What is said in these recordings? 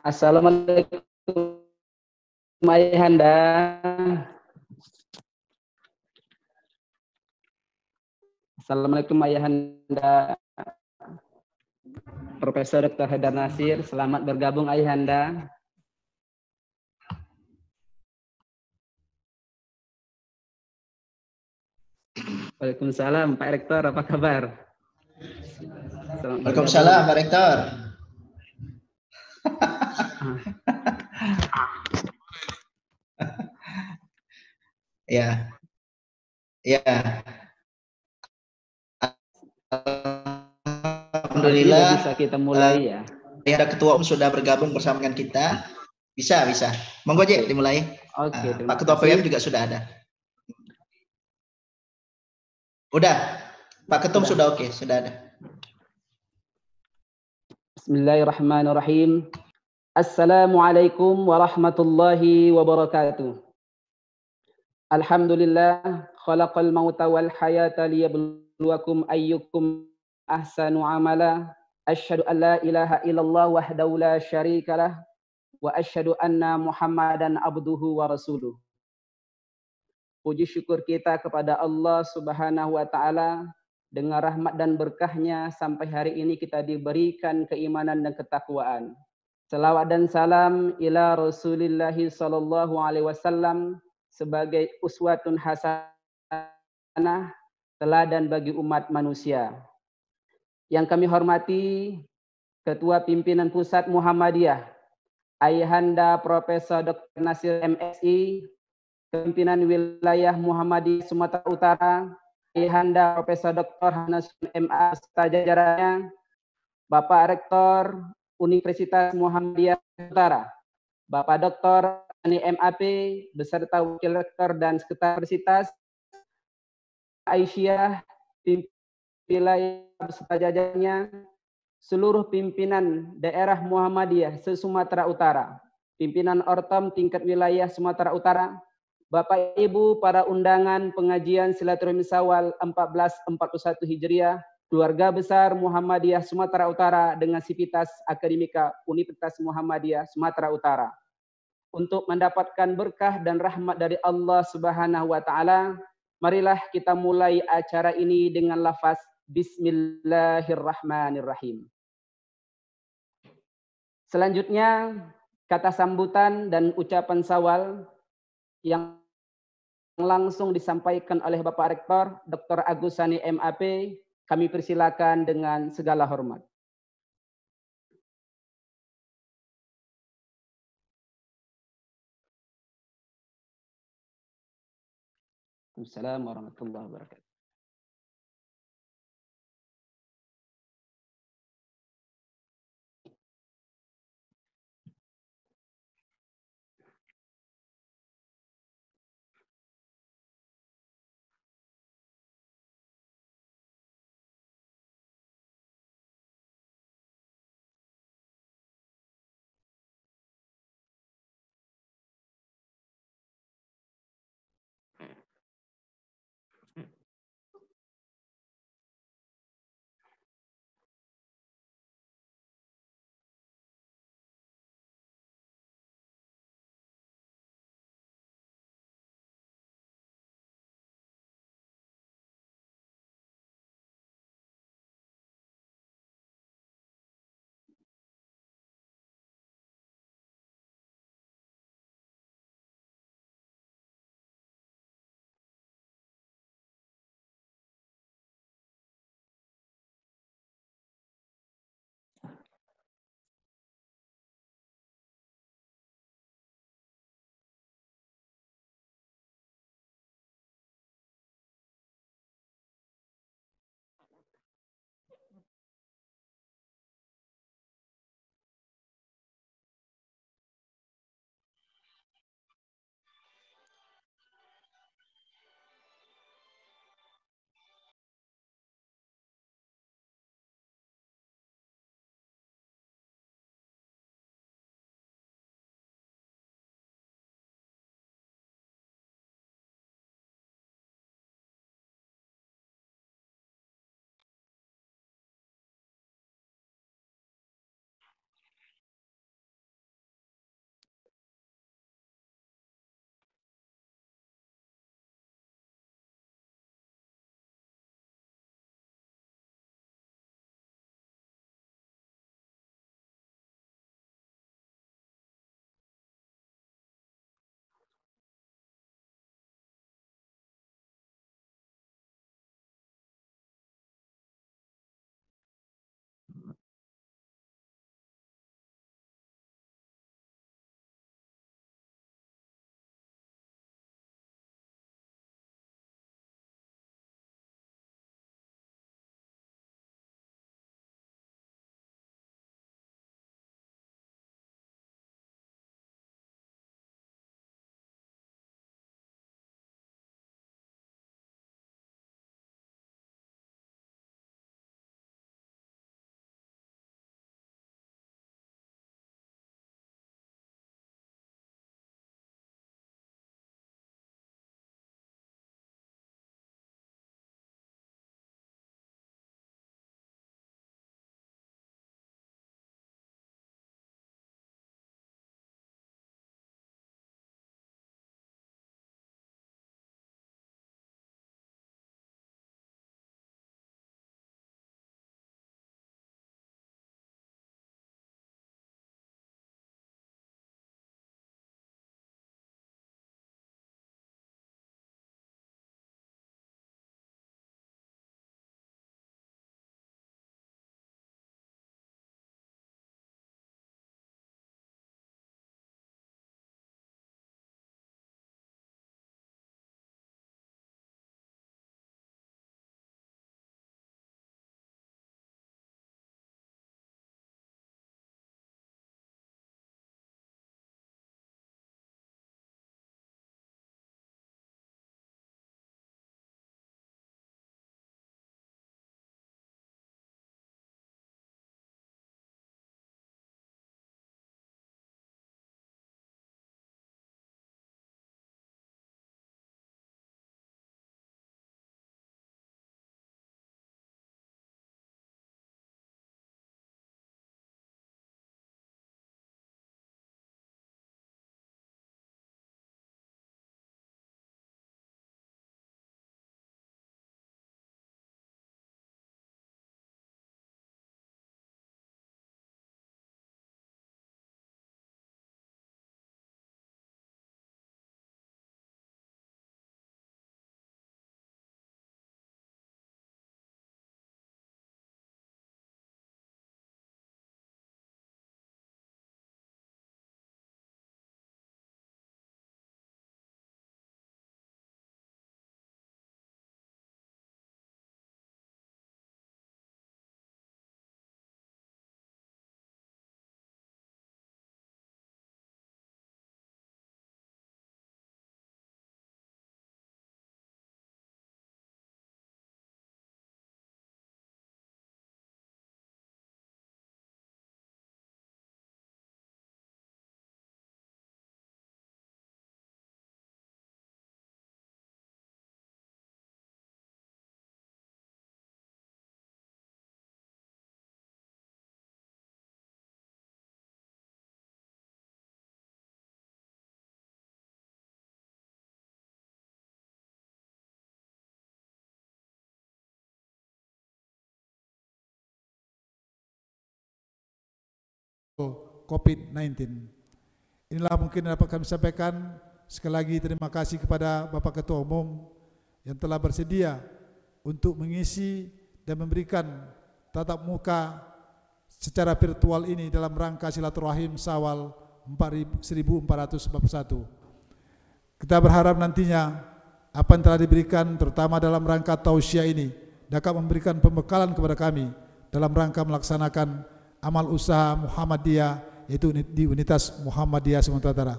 Assalamualaikum Ayahanda. Assalamualaikum Ayahanda. Profesor Dr. Haidar Nasir, selamat bergabung Ayahanda. Waalaikumsalam Pak Rektor, apa kabar? Waalaikumsalam Pak Rektor. ya. Ya. Alhamdulillah bisa kita mulai eh, ya. ada ketua umum sudah bergabung bersama dengan kita. Bisa, bisa. Monggo aja dimulai. Eh, oke, okay, uh, Pak Ketua PM juga sudah ada. Udah. Pak Ketum sudah, sudah oke, okay, sudah ada. Bismillahirrahmanirrahim. Assalamualaikum warahmatullahi wabarakatuh. Alhamdulillah khalaqal mauta wal hayata liyabluwakum ayyukum ahsanu amala. Asyhadu an la ilaha illallah wahdaw la syarikalah wa asyhadu anna Muhammadan abduhu wa rasuluh. Puji syukur kita kepada Allah Subhanahu wa taala dengan rahmat dan berkahnya sampai hari ini kita diberikan keimanan dan ketakwaan Salawat dan salam ila Rasulullah sallallahu alaihi wasallam sebagai uswatun hasanah teladan bagi umat manusia. Yang kami hormati Ketua Pimpinan Pusat Muhammadiyah, Ayahanda Profesor Dr. Nasir MSI, Pimpinan Wilayah Muhammadiyah Sumatera Utara, Ayahanda Profesor Dr. Hanas MA serta jajarannya, Bapak Rektor Universitas Muhammadiyah Utara, Bapak Dr. Ani MAP, beserta Wakil Rektor dan Sekretaris Universitas, Aisyah, wilayah beserta jajarannya, seluruh pimpinan daerah Muhammadiyah se-Sumatera Utara, pimpinan Ortom tingkat wilayah Sumatera Utara, Bapak Ibu para undangan pengajian silaturahmi Sawal 1441 Hijriah keluarga besar Muhammadiyah Sumatera Utara dengan sivitas akademika Universitas Muhammadiyah Sumatera Utara untuk mendapatkan berkah dan rahmat dari Allah Subhanahu wa taala. Marilah kita mulai acara ini dengan lafaz bismillahirrahmanirrahim. Selanjutnya kata sambutan dan ucapan sawal yang langsung disampaikan oleh Bapak Rektor Dr. Agusani MAP kami persilakan dengan segala hormat. Assalamualaikum warahmatullahi wabarakatuh. COVID-19. Inilah mungkin yang dapat kami sampaikan. Sekali lagi terima kasih kepada Bapak Ketua Umum yang telah bersedia untuk mengisi dan memberikan tatap muka secara virtual ini dalam rangka silaturahim Sawal 1441. Kita berharap nantinya apa yang telah diberikan terutama dalam rangka tausiah ini dapat memberikan pembekalan kepada kami dalam rangka melaksanakan amal usaha Muhammadiyah yaitu di Unitas Muhammadiyah Sumatera Utara.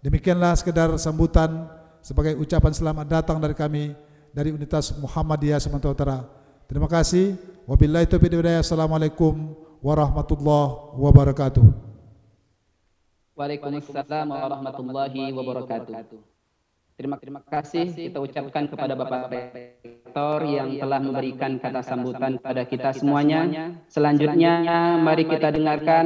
Demikianlah sekedar sambutan sebagai ucapan selamat datang dari kami dari Unitas Muhammadiyah Sumatera Utara. Terima kasih. Wabillahi taufiq hidayah. Assalamualaikum warahmatullahi wabarakatuh. Waalaikumsalam warahmatullahi wabarakatuh. Terima, terima kasih kita ucapkan kepada Bapak Rektor yang telah memberikan kata sambutan kepada kita semuanya. Selanjutnya, mari kita dengarkan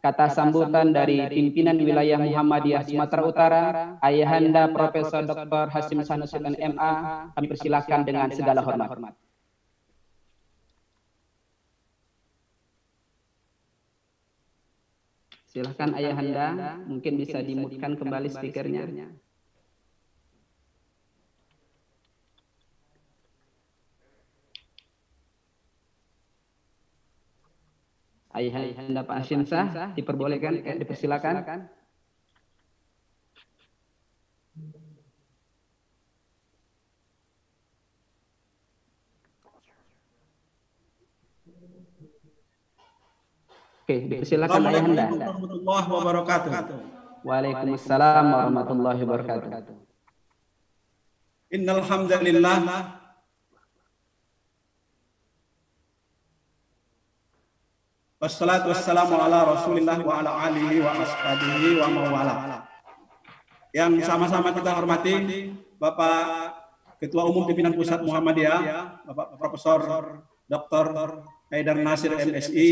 kata sambutan dari pimpinan wilayah Muhammadiyah Sumatera Utara, Ayahanda Profesor Dr. Hasim Sanusutan MA. Kami persilahkan dengan segala hormat. Silahkan Ayahanda, mungkin bisa dimutkan kembali speakernya. Ayahanda Pak Asim sah diperbolehkan, eh, dipersilakan. Oke, dipersilakan Ayahanda. Assalamualaikum warahmatullahi wabarakatuh. Waalaikumsalam warahmatullahi wabarakatuh. Innalhamdulillah. Wassalatu wassalamu ala rasulillah wa ala alihi wa ashabihi wa mawala. Yang sama-sama kita hormati Bapak Ketua Umum Pimpinan Pusat Muhammadiyah, Bapak Profesor Dr. Haidar Nasir MSI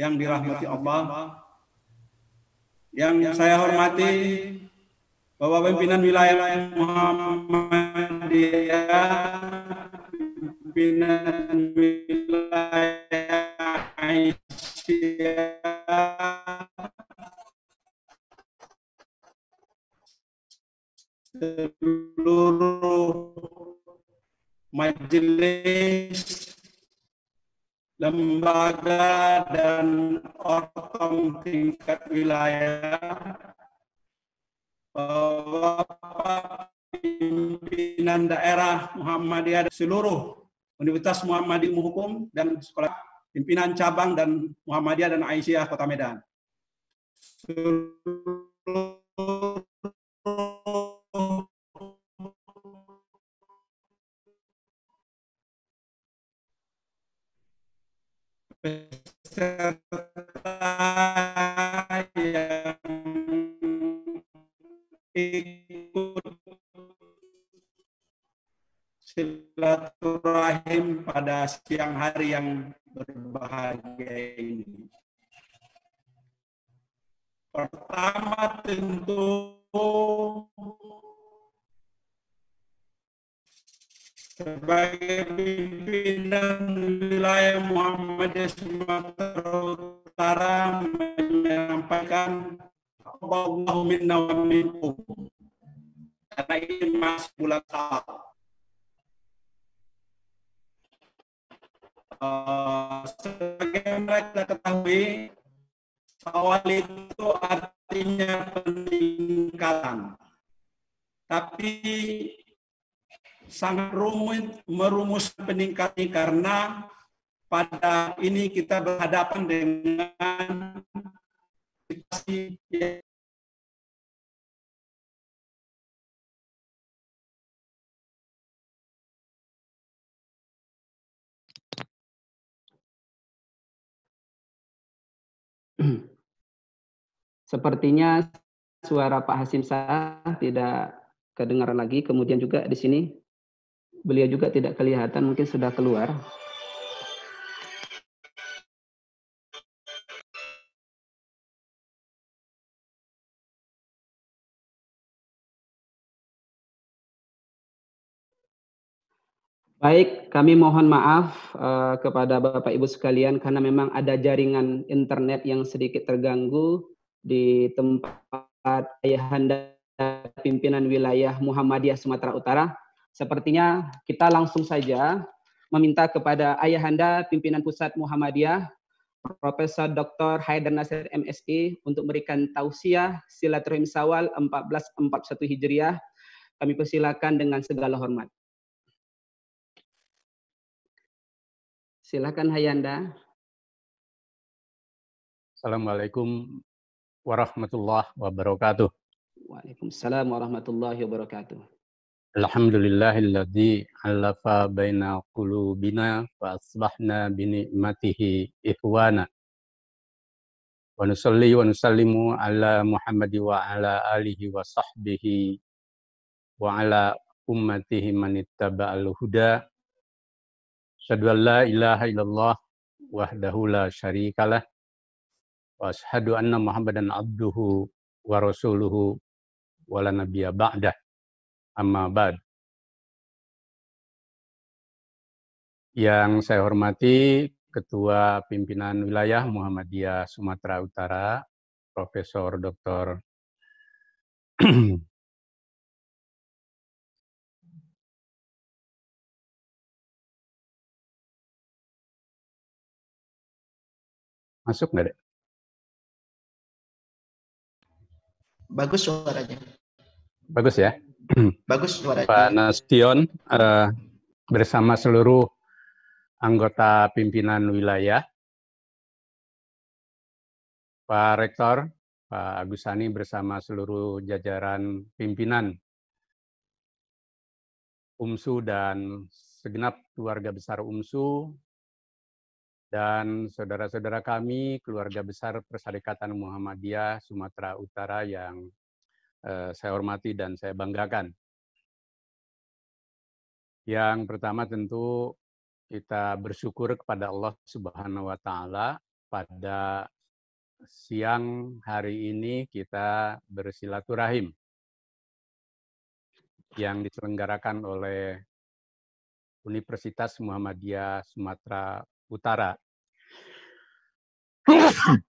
yang dirahmati Allah. Yang saya hormati Bapak Pimpinan Wilayah Muhammadiyah pimpinan wilayah Aisyah seluruh majelis lembaga dan Orang tingkat wilayah bahwa pimpinan daerah Muhammadiyah seluruh Universitas Muhammadiyah Ilmu Hukum dan Sekolah Pimpinan Cabang dan Muhammadiyah dan Aisyah Kota Medan. Seluruh pada siang hari yang berbahagia ini. Pertama tentu sebagai pimpinan wilayah Muhammadiyah Sumatera Utara menyampaikan bahwa minna wa minkum. Karena ini masih bulan tahun. sebagai mereka ketahui, awal itu artinya peningkatan. Tapi sangat rumit merumus peningkatan karena pada ini kita berhadapan dengan situasi Sepertinya suara Pak Hasim Sah tidak kedengaran lagi. Kemudian juga di sini beliau juga tidak kelihatan, mungkin sudah keluar. Baik, kami mohon maaf uh, kepada Bapak Ibu sekalian karena memang ada jaringan internet yang sedikit terganggu di tempat Ayahanda pimpinan wilayah Muhammadiyah Sumatera Utara. Sepertinya kita langsung saja meminta kepada Ayahanda pimpinan pusat Muhammadiyah Profesor Dr. Haidar Nasir MSI untuk memberikan tausiah silaturahim Sawal 1441 Hijriah. Kami persilakan dengan segala hormat. Silakan Hayanda. Assalamualaikum warahmatullahi wabarakatuh. Waalaikumsalam warahmatullahi wabarakatuh. Alhamdulillahilladzi alafa baina qulubina wa asbahna bi ni'matihi ikhwana. Wa nusalli wa nusallimu ala Muhammadi wa ala alihi wa sahbihi wa ala ummatihi man al huda Asyhadu an la ilaha illallah wahdahu la syarikalah wa asyhadu anna Muhammadan abduhu wa rasuluhu wala nabiyya ba'dah amma ba'd. Yang saya hormati Ketua Pimpinan Wilayah Muhammadiyah Sumatera Utara, Profesor Dr. Masuk nggak, Dek? Bagus suaranya. Bagus ya? Bagus suaranya. Pak Nastion uh, bersama seluruh anggota pimpinan wilayah, Pak Rektor, Pak Agus Sani bersama seluruh jajaran pimpinan UMSU dan segenap keluarga besar UMSU, dan saudara-saudara kami, keluarga besar Persyarikatan Muhammadiyah Sumatera Utara yang eh, saya hormati dan saya banggakan. Yang pertama tentu kita bersyukur kepada Allah Subhanahu wa taala pada siang hari ini kita bersilaturahim yang diselenggarakan oleh Universitas Muhammadiyah Sumatera Utara.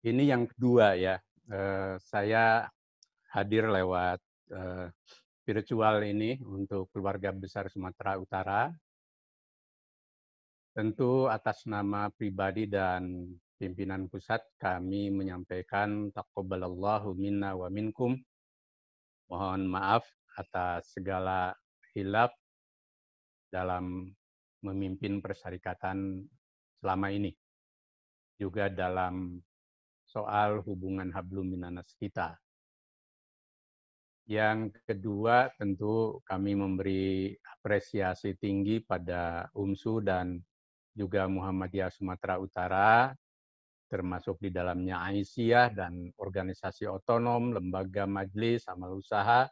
Ini yang kedua ya. Eh, saya hadir lewat eh, virtual ini untuk keluarga besar Sumatera Utara. Tentu atas nama pribadi dan pimpinan pusat kami menyampaikan takobalallahu minna wa minkum Mohon maaf atas segala hilaf dalam memimpin persyarikatan selama ini. Juga dalam soal hubungan hablum minanas kita. Yang kedua tentu kami memberi apresiasi tinggi pada UMSU dan juga Muhammadiyah Sumatera Utara termasuk di dalamnya Aisyah dan organisasi otonom, lembaga majelis, amal usaha,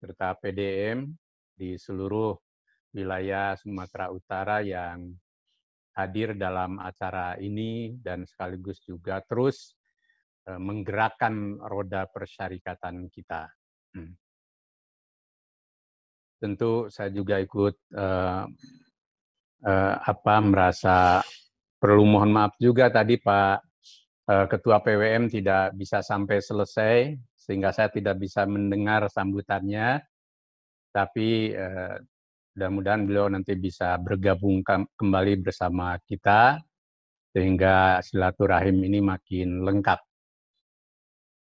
serta PDM di seluruh wilayah Sumatera Utara yang hadir dalam acara ini dan sekaligus juga terus e, menggerakkan roda persyarikatan kita. Hmm. Tentu saya juga ikut eh, eh, apa merasa perlu mohon maaf juga tadi Pak eh, Ketua PWM tidak bisa sampai selesai sehingga saya tidak bisa mendengar sambutannya. Tapi eh, mudah-mudahan beliau nanti bisa bergabung kembali bersama kita sehingga silaturahim ini makin lengkap.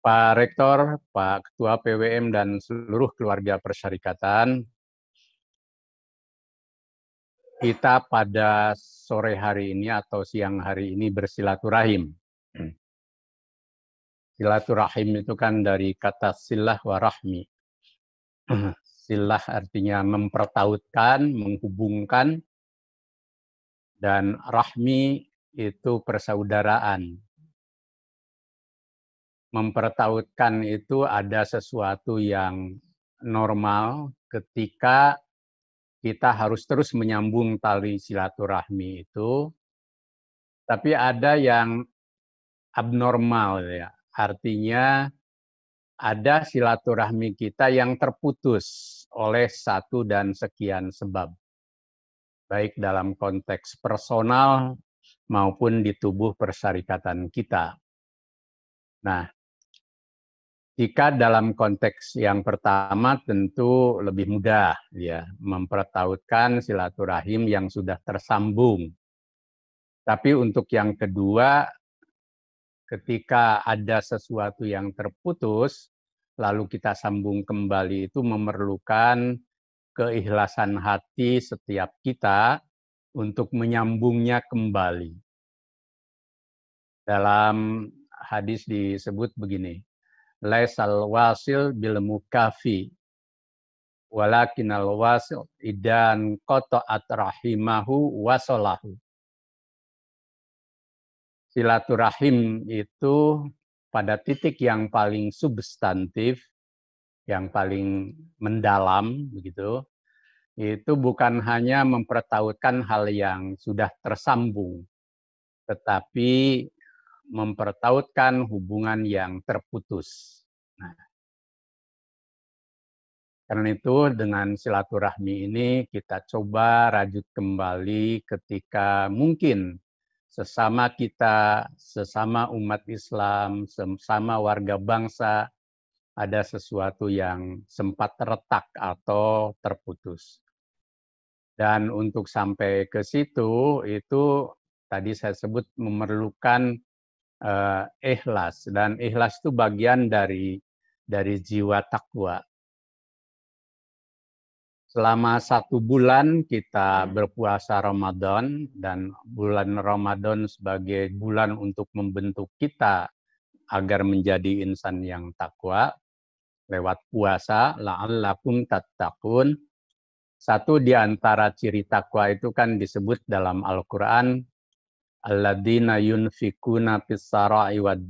Pak Rektor, Pak Ketua PWM dan seluruh keluarga persyarikatan, kita pada sore hari ini atau siang hari ini bersilaturahim. Hmm. Silaturahim itu kan dari kata silah warahmi. Hmm. Silah artinya mempertautkan, menghubungkan, dan rahmi itu persaudaraan. Mempertautkan itu ada sesuatu yang normal ketika kita harus terus menyambung tali silaturahmi itu. Tapi ada yang abnormal ya. Artinya ada silaturahmi kita yang terputus oleh satu dan sekian sebab. Baik dalam konteks personal maupun di tubuh persyarikatan kita. Nah, jika dalam konteks yang pertama tentu lebih mudah ya mempertautkan silaturahim yang sudah tersambung. Tapi untuk yang kedua ketika ada sesuatu yang terputus lalu kita sambung kembali itu memerlukan keikhlasan hati setiap kita untuk menyambungnya kembali. Dalam hadis disebut begini, laisal wasil bil mukafi walakinal wasil idan koto at rahimahu wasolahu silaturahim itu pada titik yang paling substantif yang paling mendalam begitu itu bukan hanya mempertautkan hal yang sudah tersambung tetapi mempertautkan hubungan yang terputus. Nah, karena itu dengan silaturahmi ini kita coba rajut kembali ketika mungkin sesama kita, sesama umat Islam, sesama warga bangsa ada sesuatu yang sempat retak atau terputus. Dan untuk sampai ke situ itu tadi saya sebut memerlukan uh, ikhlas dan ikhlas itu bagian dari dari jiwa takwa. Selama satu bulan kita hmm. berpuasa Ramadan dan bulan Ramadan sebagai bulan untuk membentuk kita agar menjadi insan yang takwa lewat puasa la'allakum tattaqun. Satu di antara ciri takwa itu kan disebut dalam Al-Qur'an alladzina yunfikuna fis-sarai wad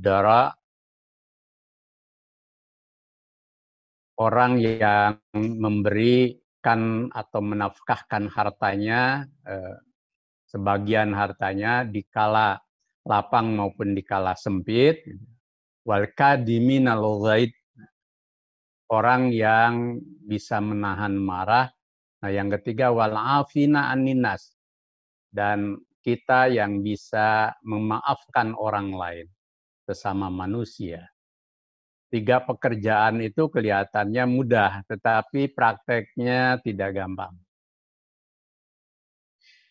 orang yang memberikan atau menafkahkan hartanya eh, sebagian hartanya dikala lapang maupun dikala sempit wal kadiminal orang yang bisa menahan marah nah yang ketiga walafina afina aninas dan kita yang bisa memaafkan orang lain sesama manusia. Tiga pekerjaan itu kelihatannya mudah, tetapi prakteknya tidak gampang.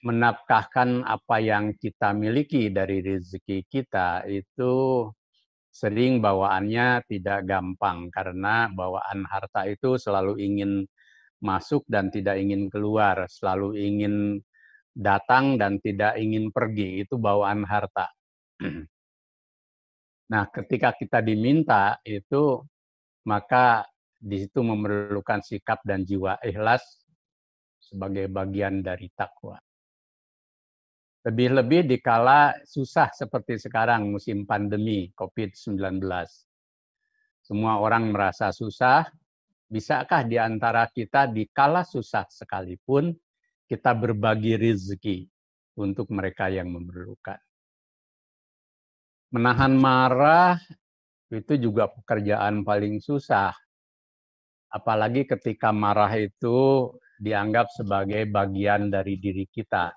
Menafkahkan apa yang kita miliki dari rezeki kita itu sering bawaannya tidak gampang karena bawaan harta itu selalu ingin masuk dan tidak ingin keluar, selalu ingin datang dan tidak ingin pergi itu bawaan harta. Nah, ketika kita diminta itu maka di situ memerlukan sikap dan jiwa ikhlas sebagai bagian dari takwa. Lebih-lebih dikala susah seperti sekarang musim pandemi COVID-19. Semua orang merasa susah, bisakah di antara kita dikala susah sekalipun kita berbagi rezeki untuk mereka yang memerlukan. Menahan marah itu juga pekerjaan paling susah. Apalagi ketika marah itu dianggap sebagai bagian dari diri kita.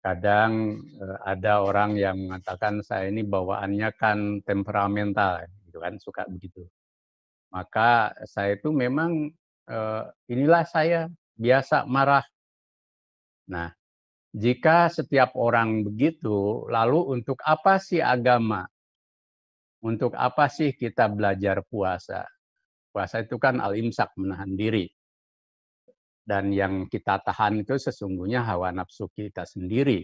Kadang eh, ada orang yang mengatakan saya ini bawaannya kan temperamental, gitu kan suka begitu. Maka saya itu memang Eh, inilah saya biasa marah. Nah, jika setiap orang begitu, lalu untuk apa sih agama? Untuk apa sih kita belajar puasa? Puasa itu kan al-imsak, menahan diri. Dan yang kita tahan itu sesungguhnya hawa nafsu kita sendiri.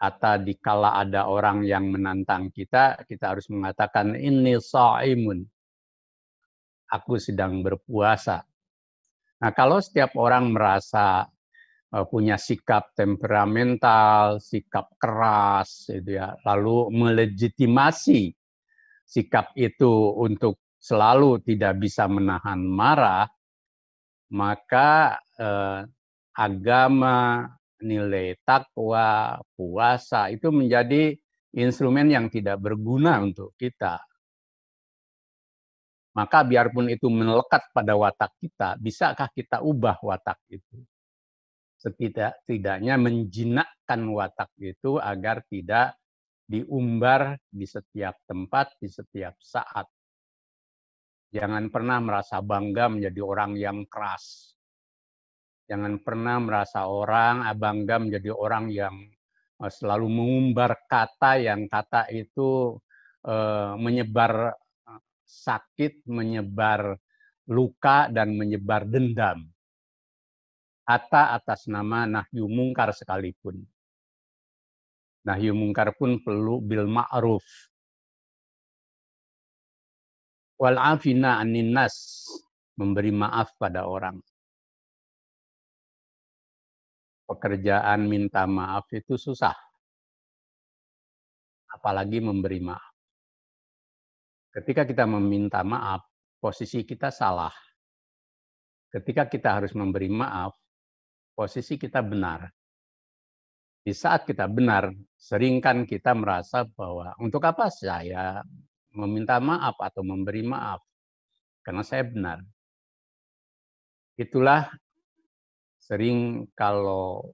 Atau dikala ada orang yang menantang kita, kita harus mengatakan, ini sa'imun, aku sedang berpuasa. Nah, kalau setiap orang merasa eh, punya sikap temperamental, sikap keras, gitu ya, lalu melegitimasi sikap itu untuk selalu tidak bisa menahan marah, maka eh, agama, nilai takwa, puasa itu menjadi instrumen yang tidak berguna untuk kita. Maka biarpun itu melekat pada watak kita, bisakah kita ubah watak itu? Setidak-tidaknya menjinakkan watak itu agar tidak diumbar di setiap tempat, di setiap saat. Jangan pernah merasa bangga menjadi orang yang keras. Jangan pernah merasa orang bangga menjadi orang yang eh, selalu mengumbar kata yang kata itu eh, menyebar sakit, menyebar luka, dan menyebar dendam. Hatta atas nama Nahyu Mungkar sekalipun. Nahyu Mungkar pun perlu bil ma'ruf. walafina anin nas. Memberi maaf pada orang. Pekerjaan minta maaf itu susah. Apalagi memberi maaf. Ketika kita meminta maaf, posisi kita salah. Ketika kita harus memberi maaf, posisi kita benar. Di saat kita benar, seringkan kita merasa bahwa untuk apa saya meminta maaf atau memberi maaf? Karena saya benar. Itulah sering kalau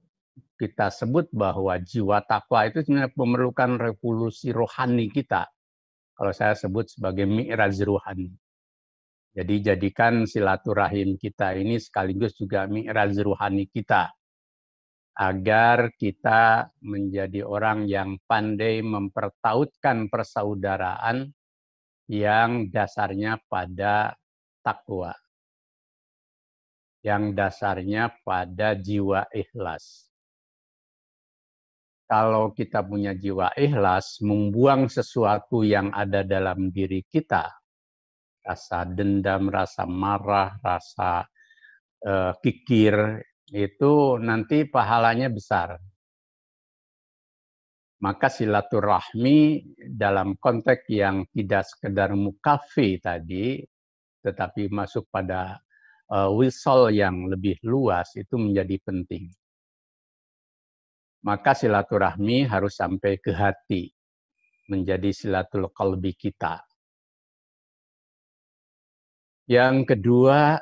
kita sebut bahwa jiwa takwa itu sebenarnya memerlukan revolusi rohani kita kalau saya sebut sebagai mi'raj ruhani. Jadi jadikan silaturahim kita ini sekaligus juga mi'raj ruhani kita agar kita menjadi orang yang pandai mempertautkan persaudaraan yang dasarnya pada takwa. Yang dasarnya pada jiwa ikhlas kalau kita punya jiwa ikhlas, membuang sesuatu yang ada dalam diri kita, rasa dendam, rasa marah, rasa uh, kikir, itu nanti pahalanya besar. Maka silaturahmi dalam konteks yang tidak sekedar mukafi tadi, tetapi masuk pada uh, wisol yang lebih luas itu menjadi penting maka silaturahmi harus sampai ke hati, menjadi silatul qalbi kita. Yang kedua,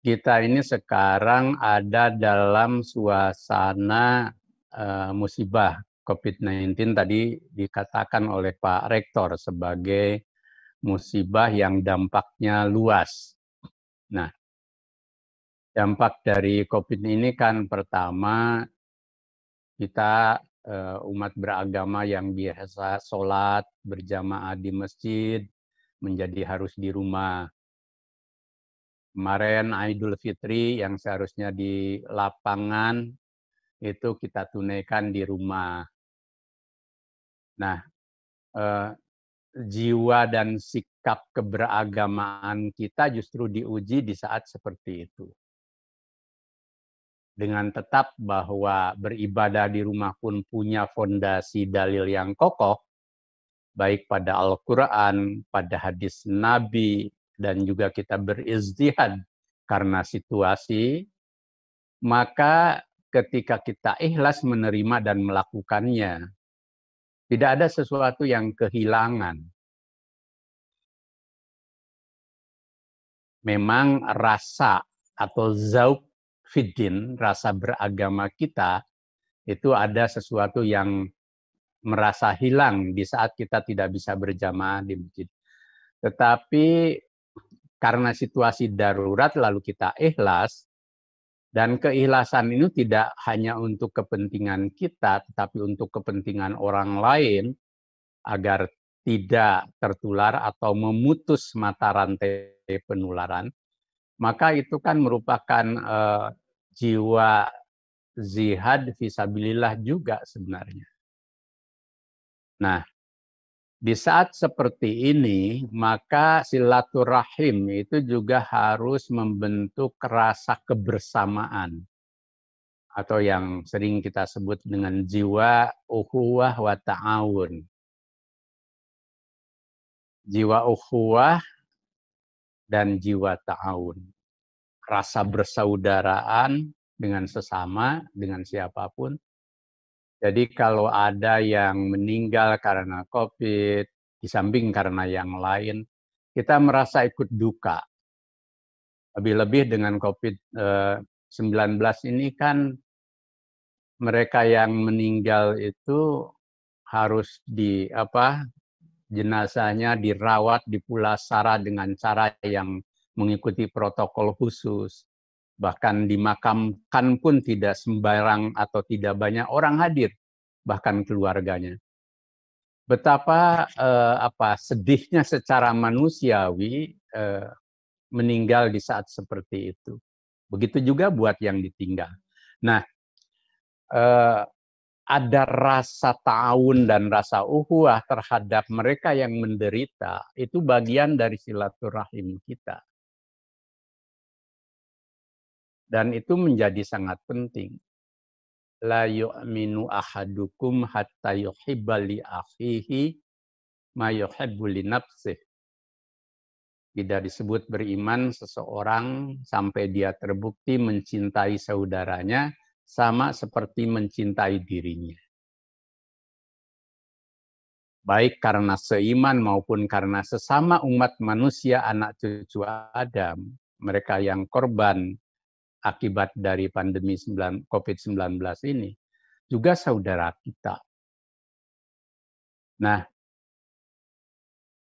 kita ini sekarang ada dalam suasana uh, musibah COVID-19 tadi dikatakan oleh Pak Rektor sebagai musibah yang dampaknya luas. Nah, dampak dari COVID ini kan pertama kita eh, umat beragama yang biasa sholat berjamaah di masjid menjadi harus di rumah. Kemarin Idul Fitri yang seharusnya di lapangan itu kita tunaikan di rumah. Nah, eh, jiwa dan sikap keberagamaan kita justru diuji di saat seperti itu dengan tetap bahwa beribadah di rumah pun punya fondasi dalil yang kokoh, baik pada Al-Quran, pada hadis Nabi, dan juga kita berizdihad karena situasi, maka ketika kita ikhlas menerima dan melakukannya, tidak ada sesuatu yang kehilangan. Memang rasa atau zauk fiddin, rasa beragama kita, itu ada sesuatu yang merasa hilang di saat kita tidak bisa berjamaah di masjid. Tetapi karena situasi darurat lalu kita ikhlas, dan keikhlasan ini tidak hanya untuk kepentingan kita, tetapi untuk kepentingan orang lain agar tidak tertular atau memutus mata rantai penularan maka itu kan merupakan uh, jiwa zihad visabilillah juga sebenarnya. Nah, di saat seperti ini, maka silaturahim itu juga harus membentuk rasa kebersamaan atau yang sering kita sebut dengan jiwa uhuwah wa ta'awun. Jiwa uhuwah dan jiwa ta'awun. Rasa bersaudaraan dengan sesama, dengan siapapun. Jadi kalau ada yang meninggal karena COVID, di samping karena yang lain, kita merasa ikut duka. Lebih-lebih dengan COVID-19 eh, ini kan mereka yang meninggal itu harus di apa jenazahnya dirawat di Pulasara dengan cara yang mengikuti protokol khusus. Bahkan dimakamkan pun tidak sembarang atau tidak banyak orang hadir, bahkan keluarganya. Betapa eh, apa sedihnya secara manusiawi eh, meninggal di saat seperti itu. Begitu juga buat yang ditinggal. Nah, eh, ada rasa ta'awun dan rasa uhuah terhadap mereka yang menderita, itu bagian dari silaturahim kita. Dan itu menjadi sangat penting. La yu'minu ahadukum hatta yuhibbali akhihi ma yuhibbuli nafsih. Tidak disebut beriman seseorang sampai dia terbukti mencintai saudaranya, sama seperti mencintai dirinya. Baik karena seiman maupun karena sesama umat manusia anak cucu Adam, mereka yang korban akibat dari pandemi COVID-19 ini, juga saudara kita. Nah,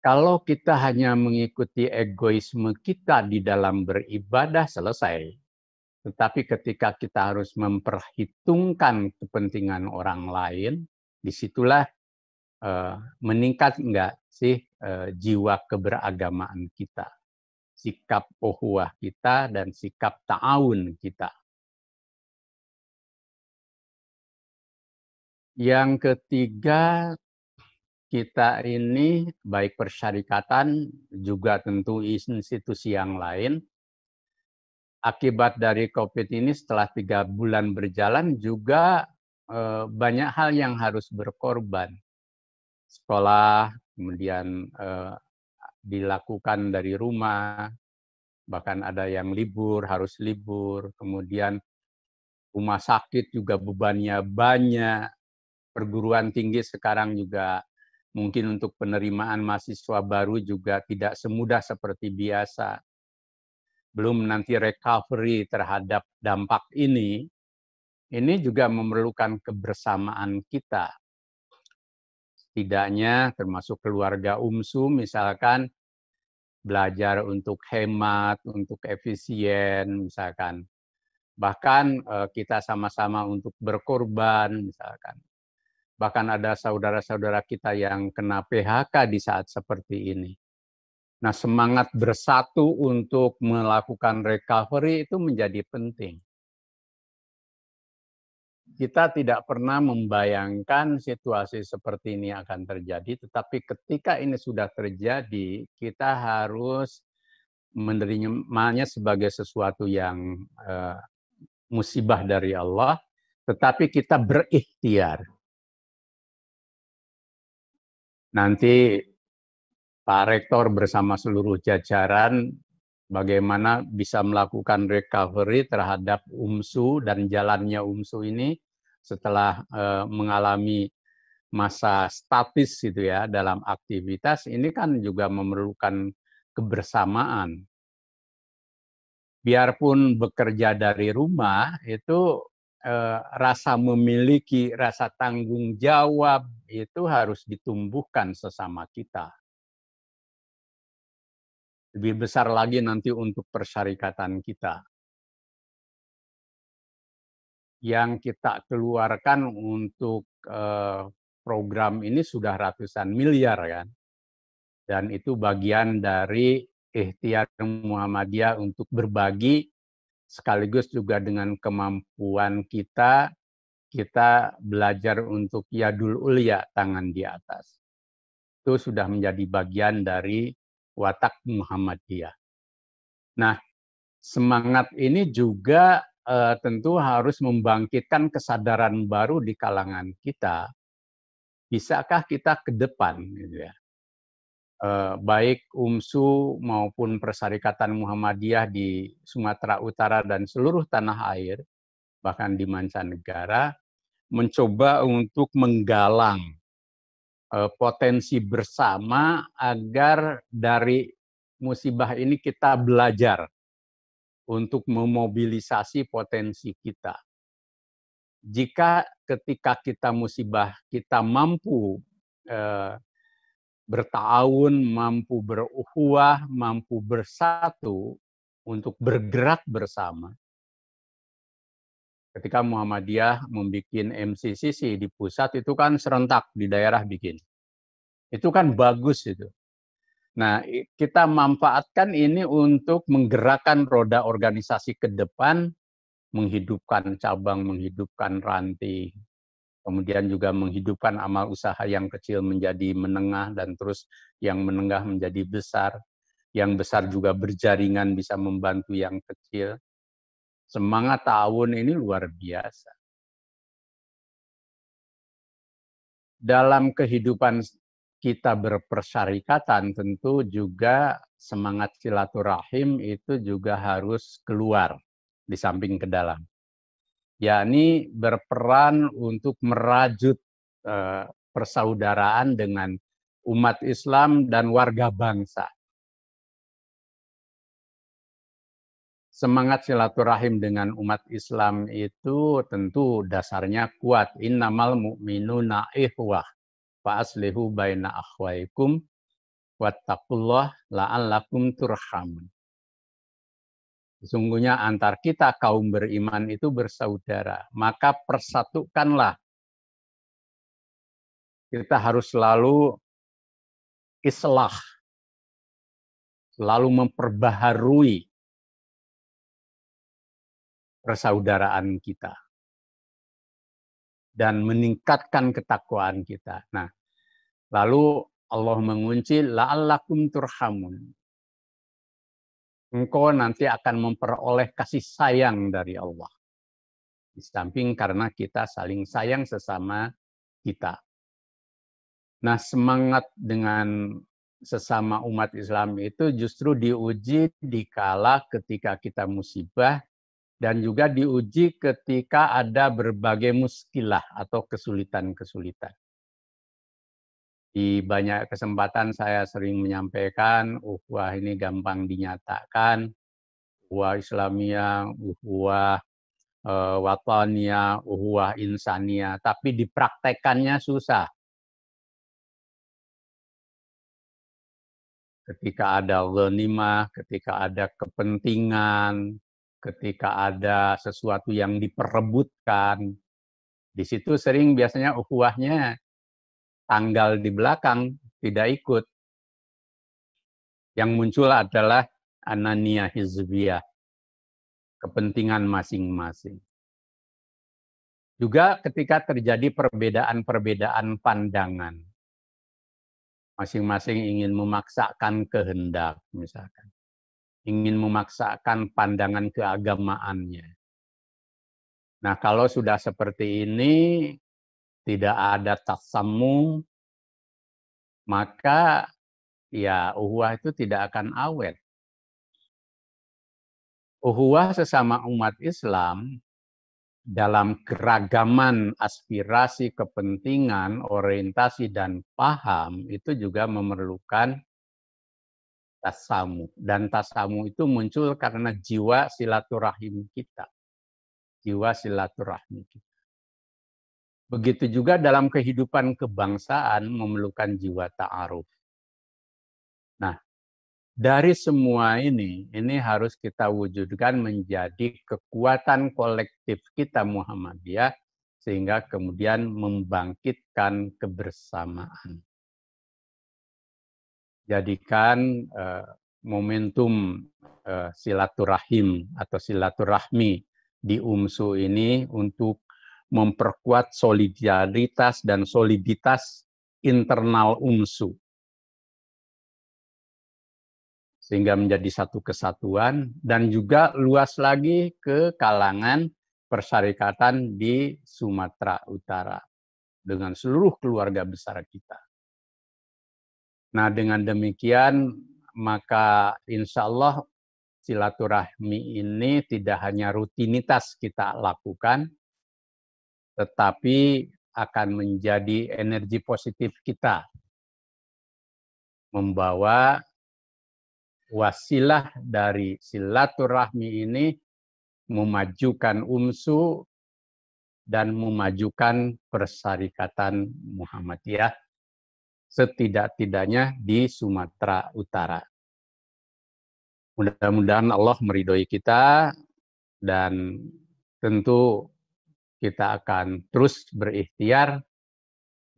kalau kita hanya mengikuti egoisme kita di dalam beribadah, selesai tetapi ketika kita harus memperhitungkan kepentingan orang lain, disitulah eh, meningkat enggak sih eh, jiwa keberagamaan kita, sikap ohuah kita, dan sikap ta'awun kita. Yang ketiga, kita ini baik persyarikatan juga tentu institusi yang lain akibat dari COVID ini setelah tiga bulan berjalan juga eh, banyak hal yang harus berkorban. Sekolah, kemudian eh, dilakukan dari rumah, bahkan ada yang libur, harus libur, kemudian rumah sakit juga bebannya banyak, perguruan tinggi sekarang juga mungkin untuk penerimaan mahasiswa baru juga tidak semudah seperti biasa belum nanti recovery terhadap dampak ini, ini juga memerlukan kebersamaan kita. Setidaknya termasuk keluarga UMSU misalkan belajar untuk hemat, untuk efisien misalkan. Bahkan eh, kita sama-sama untuk berkorban misalkan. Bahkan ada saudara-saudara kita yang kena PHK di saat seperti ini. Nah, semangat bersatu untuk melakukan recovery itu menjadi penting. Kita tidak pernah membayangkan situasi seperti ini akan terjadi, tetapi ketika ini sudah terjadi, kita harus menerimanya sebagai sesuatu yang uh, musibah dari Allah, tetapi kita berikhtiar. Nanti Pak Rektor bersama seluruh jajaran bagaimana bisa melakukan recovery terhadap UMSU dan jalannya UMSU ini setelah eh, mengalami masa statis gitu ya dalam aktivitas ini kan juga memerlukan kebersamaan. Biarpun bekerja dari rumah itu eh, rasa memiliki, rasa tanggung jawab itu harus ditumbuhkan sesama kita lebih besar lagi nanti untuk persyarikatan kita. Yang kita keluarkan untuk eh, program ini sudah ratusan miliar kan. Dan itu bagian dari ikhtiar Muhammadiyah untuk berbagi sekaligus juga dengan kemampuan kita kita belajar untuk yadul ulia tangan di atas. Itu sudah menjadi bagian dari watak Muhammadiyah. Nah, semangat ini juga uh, tentu harus membangkitkan kesadaran baru di kalangan kita. Bisakah kita ke depan, gitu ya? uh, baik UMSU maupun Persyarikatan Muhammadiyah di Sumatera Utara dan seluruh tanah air, bahkan di mancanegara, mencoba untuk menggalang Eh, potensi bersama agar dari musibah ini kita belajar untuk memobilisasi potensi kita. Jika ketika kita musibah kita mampu eh, bertahun, mampu beruhuah, mampu bersatu untuk bergerak bersama, ketika Muhammadiyah membuat MCCC di pusat itu kan serentak di daerah bikin. Itu kan bagus itu. Nah, kita manfaatkan ini untuk menggerakkan roda organisasi ke depan, menghidupkan cabang, menghidupkan ranting, kemudian juga menghidupkan amal usaha yang kecil menjadi menengah dan terus yang menengah menjadi besar, yang besar juga berjaringan bisa membantu yang kecil semangat tahun ini luar biasa. Dalam kehidupan kita berpersyarikatan tentu juga semangat silaturahim itu juga harus keluar di samping ke dalam. Yakni berperan untuk merajut eh, persaudaraan dengan umat Islam dan warga bangsa. semangat silaturahim dengan umat Islam itu tentu dasarnya kuat. Innamal mu'minuna ihwah. Fa aslihu baina akhwaikum wattaqullah la'allakum turhamun. Sesungguhnya antar kita kaum beriman itu bersaudara. Maka persatukanlah. Kita harus selalu islah. Selalu memperbaharui persaudaraan kita dan meningkatkan ketakwaan kita. Nah, lalu Allah mengunci la'allakum turhamun. Engkau nanti akan memperoleh kasih sayang dari Allah. Di samping karena kita saling sayang sesama kita. Nah, semangat dengan sesama umat Islam itu justru diuji dikala ketika kita musibah, dan juga diuji ketika ada berbagai muskilah atau kesulitan-kesulitan. Di banyak kesempatan saya sering menyampaikan oh, uhwah ini gampang dinyatakan, uhwah Islamia, oh, uhwah e, eh, watania, oh, insania, tapi dipraktekannya susah. Ketika ada lenimah, ketika ada kepentingan, ketika ada sesuatu yang diperebutkan, di situ sering biasanya ukhuwahnya tanggal di belakang tidak ikut. Yang muncul adalah anania hizbiyah, kepentingan masing-masing. Juga ketika terjadi perbedaan-perbedaan pandangan, masing-masing ingin memaksakan kehendak misalkan ingin memaksakan pandangan keagamaannya. Nah, kalau sudah seperti ini, tidak ada tasamu, maka ya uhuah itu tidak akan awet. Uhuah sesama umat Islam dalam keragaman aspirasi, kepentingan, orientasi, dan paham itu juga memerlukan tasamu. Dan tasamu itu muncul karena jiwa silaturahim kita. Jiwa silaturahmi kita. Begitu juga dalam kehidupan kebangsaan memerlukan jiwa ta'aruf. Nah, dari semua ini, ini harus kita wujudkan menjadi kekuatan kolektif kita Muhammadiyah sehingga kemudian membangkitkan kebersamaan jadikan uh, momentum uh, silaturahim atau silaturahmi di UMSU ini untuk memperkuat solidaritas dan soliditas internal UMSU. Sehingga menjadi satu kesatuan dan juga luas lagi ke kalangan persyarikatan di Sumatera Utara dengan seluruh keluarga besar kita. Nah, dengan demikian, maka insya Allah silaturahmi ini tidak hanya rutinitas kita lakukan, tetapi akan menjadi energi positif kita. Membawa wasilah dari silaturahmi ini memajukan umsu dan memajukan persyarikatan Muhammadiyah setidak-tidaknya di Sumatera Utara. Mudah-mudahan Allah meridhoi kita dan tentu kita akan terus berikhtiar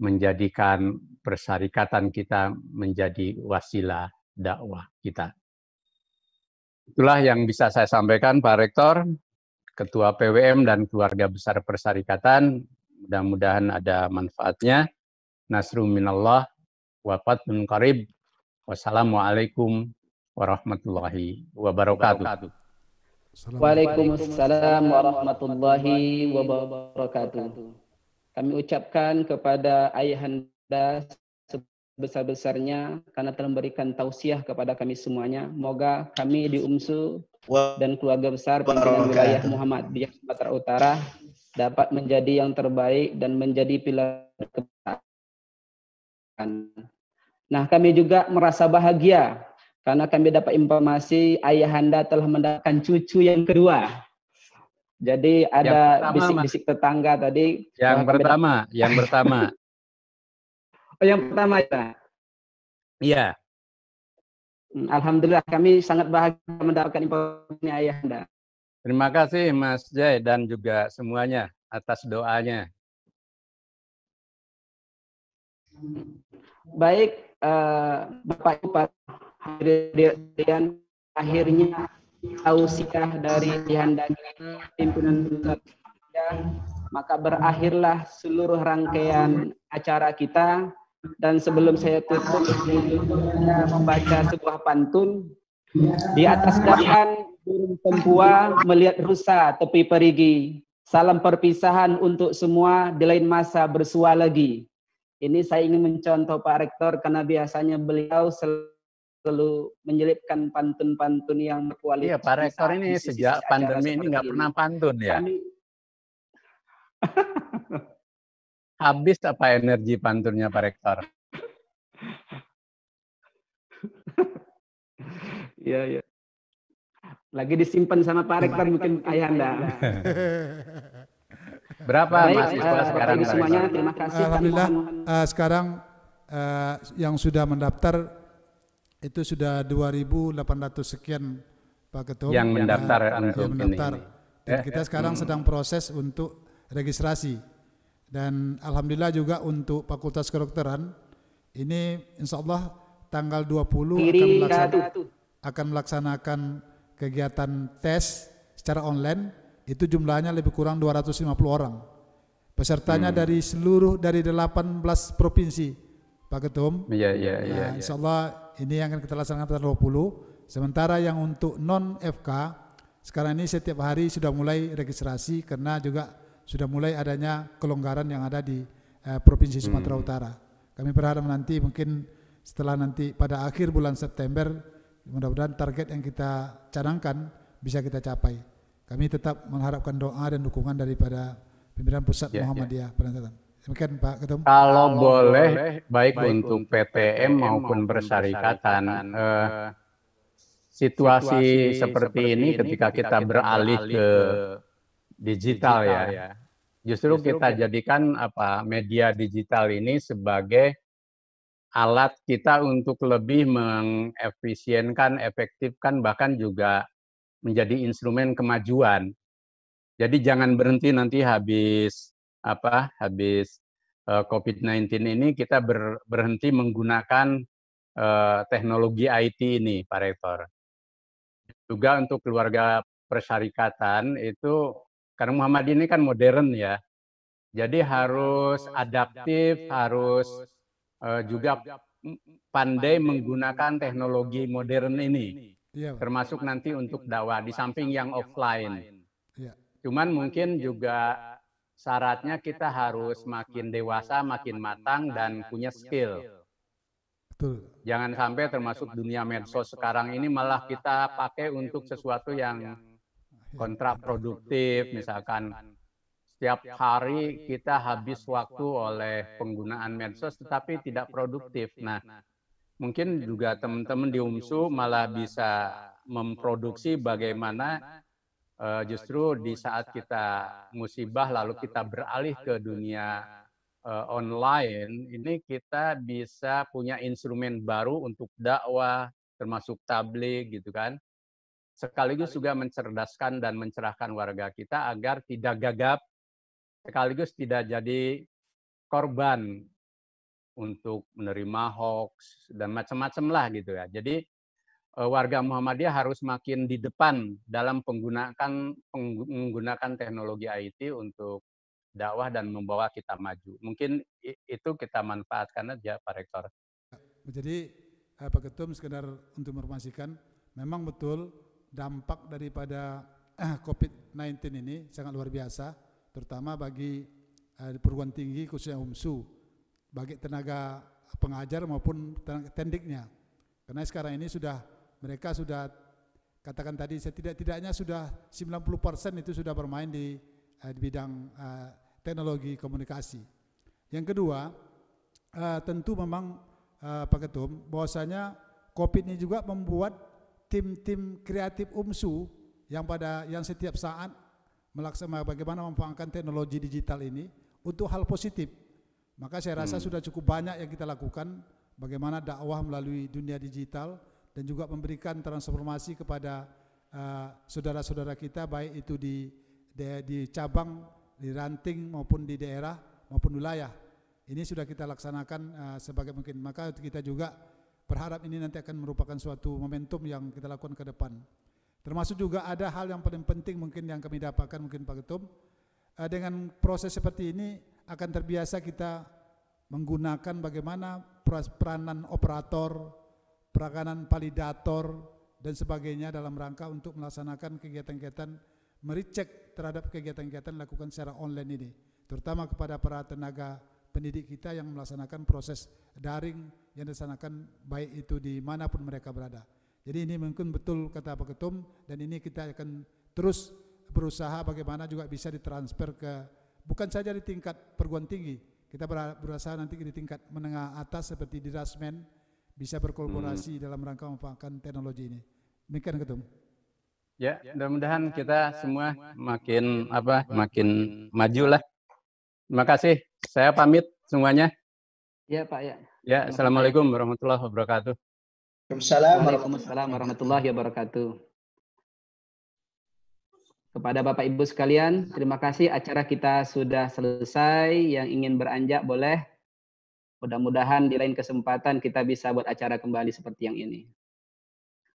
menjadikan persyarikatan kita menjadi wasilah dakwah kita. Itulah yang bisa saya sampaikan Pak Rektor, Ketua PWM dan keluarga besar persyarikatan. Mudah-mudahan ada manfaatnya. Nasrum minallah wafat wafatun karib. Wassalamualaikum warahmatullahi wabarakatuh. Waalaikumsalam warahmatullahi wabarakatuh. Kami ucapkan kepada ayahanda sebesar-besarnya karena telah memberikan tausiah kepada kami semuanya. Moga kami di UMSU dan keluarga besar pimpinan wilayah Muhammad di Sumatera Utara dapat menjadi yang terbaik dan menjadi pilar kebaikan. Nah, kami juga merasa bahagia karena kami dapat informasi ayahanda telah mendapatkan cucu yang kedua. Jadi ada bisik-bisik tetangga tadi. Yang pertama, dapat... yang pertama. oh, yang pertama ya. Iya. Hmm, Alhamdulillah kami sangat bahagia mendapatkan informasi ayahanda. Terima kasih Mas Jai dan juga semuanya atas doanya. Baik, Eh, Bapak Ibu hadirin akhirnya tausiah dari Dagri pimpinan perusahaan maka berakhirlah seluruh rangkaian acara kita dan sebelum saya tutup saya membaca sebuah pantun di atas dahan burung tempua melihat rusa tepi perigi salam perpisahan untuk semua di lain masa bersua lagi ini saya ingin mencontoh Pak Rektor karena biasanya beliau selalu menyelipkan pantun-pantun yang berkualitas. Iya, Pak Rektor ini sejak pandemi ini nggak pernah pantun ya. Kami... Habis apa energi pantunnya Pak Rektor? Iya, iya. Lagi disimpan sama Pak Rektor mungkin ayah Anda. Berapa Baik, mahasiswa uh, sekarang? Bapak semuanya, terima kasih. Alhamdulillah uh, sekarang uh, yang sudah mendaftar itu sudah 2.800 sekian Pak Ketum. Yang mendaftar uh, untuk yang mendaftar. Ini. Dan kita eh, sekarang hmm. sedang proses untuk registrasi. Dan alhamdulillah juga untuk Fakultas Kedokteran ini insya Allah tanggal 20 akan melaksanakan, akan melaksanakan kegiatan tes secara online itu jumlahnya lebih kurang 250 orang. Pesertanya hmm. dari seluruh dari 18 provinsi, Pak Ketum. Ya ya Nah, iya, ya. insya Allah ini yang akan kita laksanakan tanggal 20. Sementara yang untuk non FK sekarang ini setiap hari sudah mulai registrasi karena juga sudah mulai adanya kelonggaran yang ada di eh, Provinsi Sumatera hmm. Utara. Kami berharap nanti mungkin setelah nanti pada akhir bulan September mudah-mudahan target yang kita cadangkan bisa kita capai. Kami tetap mengharapkan doa dan dukungan daripada pimpinan pusat ya, Muhammadiyah ya. Perantatan. Demikian Pak Ketum. Kalau boleh, baik, baik untuk PTM maupun persyarikatan, eh, eh, situasi, situasi seperti ini ketika kita, kita beralih ke digital, ya. digital ya, ya. Justru, justru kita jadikan apa media digital ini sebagai alat kita untuk lebih mengefisienkan, efektifkan, bahkan juga menjadi instrumen kemajuan. Jadi jangan berhenti nanti habis apa habis eh, COVID-19 ini kita ber, berhenti menggunakan uh, teknologi IT ini, Pak Rektor. Juga untuk keluarga persyarikatan itu karena Muhammad ini kan modern ya. Jadi harus adaptif, harus uh, juga pandai menggunakan teknologi modern ini Ya. termasuk nanti untuk dakwah di samping yang offline. Ya. Cuman mungkin juga syaratnya kita harus makin dewasa, makin matang dan punya skill. Betul. Jangan sampai termasuk dunia medsos sekarang ini malah kita pakai untuk sesuatu yang kontraproduktif, misalkan setiap hari kita habis waktu oleh penggunaan medsos tetapi tidak produktif. Nah, nah mungkin juga teman-teman di UMSU malah bisa memproduksi bagaimana uh, justru di saat kita musibah lalu kita beralih ke dunia uh, online ini kita bisa punya instrumen baru untuk dakwah termasuk tablik gitu, gitu kan, kan. sekaligus juga mencerdaskan dan mencerahkan warga kita agar tidak gagap sekaligus tidak jadi korban untuk menerima hoax dan macam-macam lah gitu ya. Jadi eh, warga Muhammadiyah harus makin di depan dalam penggunaan menggunakan teknologi IT untuk dakwah dan membawa kita maju. Mungkin itu kita manfaatkan aja Pak Rektor. Ya, jadi eh, Pak Ketum sekedar untuk informasikan, memang betul dampak daripada COVID-19 ini sangat luar biasa, terutama bagi eh, perguruan tinggi khususnya UMSU bagi tenaga pengajar maupun tenaga tendiknya. Karena sekarang ini sudah mereka sudah katakan tadi setidak-tidaknya sudah 90% itu sudah bermain di, eh, di bidang eh, teknologi komunikasi. Yang kedua, eh, tentu memang eh, Pak Ketum bahwasanya Covid ini juga membuat tim-tim kreatif UMSU yang pada yang setiap saat melaksanakan bagaimana memanfaatkan teknologi digital ini untuk hal positif maka saya rasa hmm. sudah cukup banyak yang kita lakukan bagaimana dakwah melalui dunia digital dan juga memberikan transformasi kepada eh, saudara-saudara uh, kita baik itu di, di di cabang, di ranting maupun di daerah maupun wilayah. Ini sudah kita laksanakan uh, sebagai mungkin. Maka kita juga berharap ini nanti akan merupakan suatu momentum yang kita lakukan ke depan. Termasuk juga ada hal yang paling penting mungkin yang kami dapatkan mungkin Pak Ketum uh, dengan proses seperti ini akan terbiasa kita menggunakan bagaimana peranan operator, peranan validator, dan sebagainya dalam rangka untuk melaksanakan kegiatan-kegiatan mericek terhadap kegiatan-kegiatan lakukan secara online ini, terutama kepada para tenaga pendidik kita yang melaksanakan proses daring yang dilaksanakan baik itu di manapun mereka berada. Jadi ini mungkin betul kata Pak Ketum dan ini kita akan terus berusaha bagaimana juga bisa ditransfer ke bukan saja di tingkat perguruan tinggi, kita berusaha nanti di tingkat menengah atas seperti di Rasmen bisa berkolaborasi hmm. dalam rangka memanfaatkan teknologi ini. Demikian ketum. Ya, mudah-mudahan kita semua makin apa makin maju lah. Terima kasih. Saya pamit semuanya. Ya, Pak ya. Ya, Assalamualaikum warahmatullahi wabarakatuh. Assalamualaikum warahmatullahi wabarakatuh. Kepada Bapak Ibu sekalian, terima kasih acara kita sudah selesai. Yang ingin beranjak boleh. Mudah-mudahan di lain kesempatan kita bisa buat acara kembali seperti yang ini.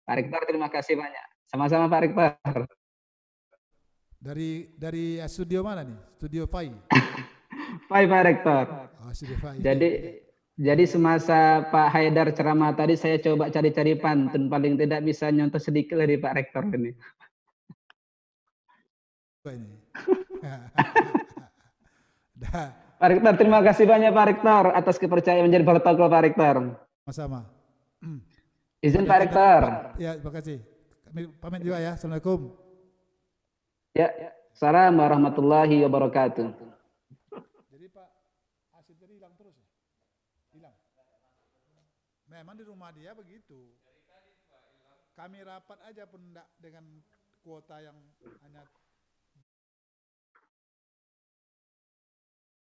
Pak Rektor, terima kasih banyak. Sama-sama Pak Rektor. Dari dari studio mana nih? Studio Pai. Pai Pak Rektor. Oh, studio Pai. Jadi jadi semasa Pak Haidar ceramah tadi saya coba cari-cari pantun paling tidak bisa nyontoh sedikit dari Pak Rektor ini ini. Pak Rektor, terima kasih banyak Pak Rektor atas kepercayaan menjadi protokol Pak Rektor. Sama-sama. Hmm. Izin Pak Rektor. Ya, terima kasih. Kami pamit juga ya. Assalamualaikum. Ya, ya. warahmatullahi wabarakatuh. Jadi Pak Asif tadi hilang terus ya? Hilang. Memang di rumah dia begitu. Kami rapat aja pun tidak dengan kuota yang hanya